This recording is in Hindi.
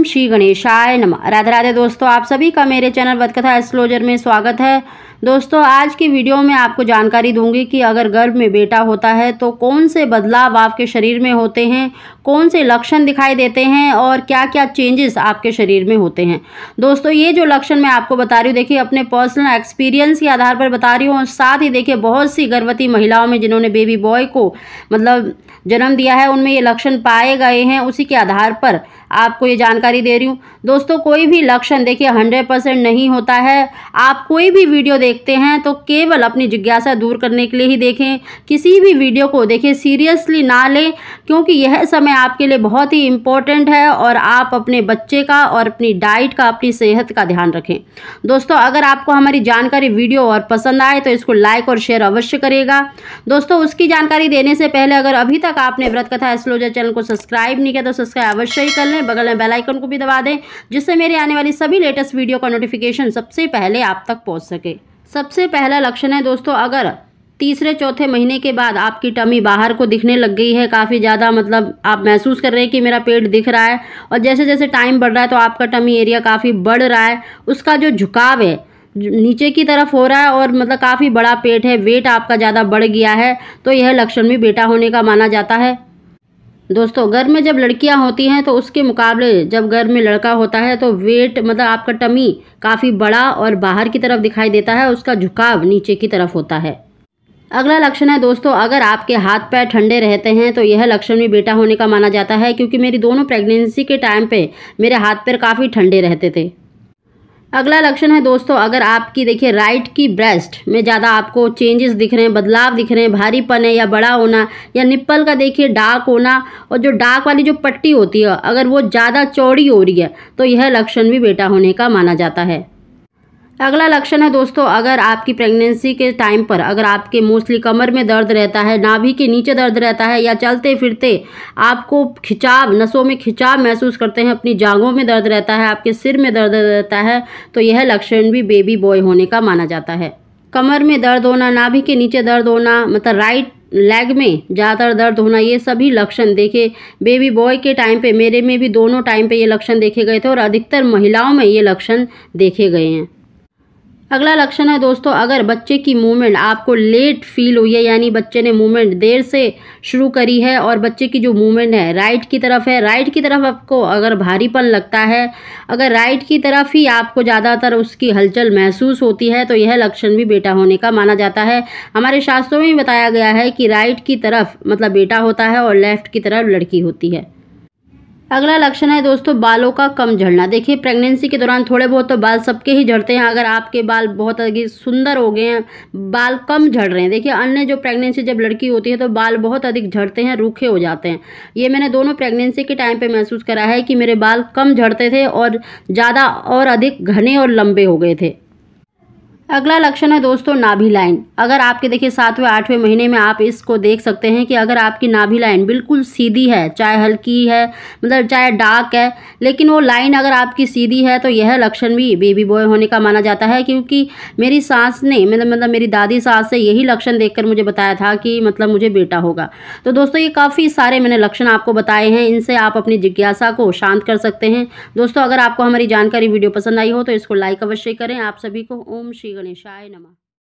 ओम श्री गणेशाय नमः राधे राधे दोस्तों आप सभी का मेरे चैनल वतकथा एस्ट्रोलॉजर में स्वागत है दोस्तों आज की वीडियो में आपको जानकारी दूंगी कि अगर गर्भ में बेटा होता है तो कौन से बदलाव आपके शरीर में होते हैं कौन से लक्षण दिखाई देते हैं और क्या क्या चेंजेस आपके शरीर में होते हैं दोस्तों ये जो लक्षण मैं आपको बता रही हूँ देखिए अपने पर्सनल एक्सपीरियंस के आधार पर बता रही हूँ और साथ ही देखिए बहुत सी गर्भवती महिलाओं में जिन्होंने बेबी बॉय को मतलब जन्म दिया है उनमें ये लक्षण पाए गए हैं उसी के आधार पर आपको ये जानकारी जानकारी दे रही हूँ दोस्तों कोई भी लक्षण देखिए हंड्रेड परसेंट नहीं होता है आप कोई भी वीडियो देखते हैं तो केवल अपनी जिज्ञासा दूर करने के लिए ही देखें किसी भी वीडियो को देखिए सीरियसली ना लें क्योंकि यह समय आपके लिए बहुत ही इम्पोर्टेंट है और आप अपने बच्चे का और अपनी डाइट का अपनी सेहत का ध्यान रखें दोस्तों अगर आपको हमारी जानकारी वीडियो और पसंद आए तो इसको लाइक और शेयर अवश्य करेगा दोस्तों उसकी जानकारी देने से पहले अगर अभी तक आपने व्रत कथा एस्ट्रोलॉजर चैनल को सब्सक्राइब नहीं किया तो सब्सक्राइब अवश्य ही कर लें बगल में आइकन को भी दबा दें जिससे मेरे आने वाली सभी लेटेस्ट वीडियो का नोटिफिकेशन सबसे पहले आप तक पहुँच सके सबसे पहला लक्षण है दोस्तों अगर तीसरे चौथे महीने के बाद आपकी टमी बाहर को दिखने लग गई है काफ़ी ज़्यादा मतलब आप महसूस कर रहे हैं कि मेरा पेट दिख रहा है और जैसे जैसे टाइम बढ़ रहा है तो आपका टमी एरिया काफ़ी बढ़ रहा है उसका जो झुकाव है नीचे की तरफ हो रहा है और मतलब काफ़ी बड़ा पेट है वेट आपका ज़्यादा बढ़ गया है तो यह लक्षण भी बेटा होने का माना जाता है दोस्तों घर में जब लड़कियां होती हैं तो उसके मुकाबले जब घर में लड़का होता है तो वेट मतलब आपका टमी काफ़ी बड़ा और बाहर की तरफ दिखाई देता है उसका झुकाव नीचे की तरफ होता है अगला लक्षण है दोस्तों अगर आपके हाथ पैर ठंडे रहते हैं तो यह लक्षण भी बेटा होने का माना जाता है क्योंकि मेरी दोनों प्रेगनेंसी के टाइम पे मेरे हाथ पैर काफ़ी ठंडे रहते थे अगला लक्षण है दोस्तों अगर आपकी देखिए राइट की ब्रेस्ट में ज़्यादा आपको चेंजेस दिख रहे हैं बदलाव दिख रहे हैं भारीपन है या बड़ा होना या निप्पल का देखिए डार्क होना और जो डार्क वाली जो पट्टी होती है अगर वो ज़्यादा चौड़ी हो रही है तो यह लक्षण भी बेटा होने का माना जाता है अगला लक्षण है दोस्तों अगर आपकी प्रेगनेंसी के टाइम पर अगर आपके मोस्टली कमर में दर्द रहता है नाभि के नीचे दर्द रहता है या चलते फिरते आपको खिंचाव नसों में खिंचाव महसूस करते हैं अपनी जांघों में दर्द रहता है आपके सिर में दर्द रहता है तो यह लक्षण भी बेबी बॉय होने का माना जाता है कमर में दर्द होना नाभि के नीचे दर्द होना मतलब राइट लेग में ज़्यादातर दर्द होना ये सभी लक्षण देखे बेबी बॉय के टाइम पे मेरे में भी दोनों टाइम पे ये लक्षण देखे गए थे और अधिकतर महिलाओं में ये लक्षण देखे गए हैं अगला लक्षण है दोस्तों अगर बच्चे की मूवमेंट आपको लेट फील हुई है यानी बच्चे ने मूवमेंट देर से शुरू करी है और बच्चे की जो मूवमेंट है राइट की तरफ है राइट की तरफ आपको अगर भारीपन लगता है अगर राइट की तरफ ही आपको ज़्यादातर उसकी हलचल महसूस होती है तो यह लक्षण भी बेटा होने का माना जाता है हमारे शास्त्रों में बताया गया है कि राइट की तरफ मतलब बेटा होता है और लेफ्ट की तरफ लड़की होती है अगला लक्षण है दोस्तों बालों का कम झड़ना देखिए प्रेगनेंसी के दौरान थोड़े बहुत तो बाल सबके ही झड़ते हैं अगर आपके बाल बहुत अधिक सुंदर हो गए हैं बाल कम झड़ रहे हैं देखिए अन्य जो प्रेगनेंसी जब लड़की होती है तो बाल बहुत अधिक झड़ते हैं रूखे हो जाते हैं ये मैंने दोनों प्रेगनेंसी के टाइम पर महसूस करा है कि मेरे बाल कम झड़ते थे और ज़्यादा और अधिक घने और लंबे हो गए थे अगला लक्षण है दोस्तों नाभि लाइन अगर आपके देखिए सातवें आठवें महीने में आप इसको देख सकते हैं कि अगर आपकी नाभि लाइन बिल्कुल सीधी है चाहे हल्की है मतलब चाहे डार्क है लेकिन वो लाइन अगर आपकी सीधी है तो यह लक्षण भी बेबी बॉय होने का माना जाता है क्योंकि मेरी सांस ने मतलब मतलब मेरी दादी सास से यही लक्षण देख मुझे बताया था कि मतलब मुझे बेटा होगा तो दोस्तों ये काफ़ी सारे मैंने लक्षण आपको बताए हैं इनसे आप अपनी जिज्ञासा को शांत कर सकते हैं दोस्तों अगर आपको हमारी जानकारी वीडियो पसंद आई हो तो इसको लाइक अवश्य करें आप सभी को ओम श्री গণেশায় নমা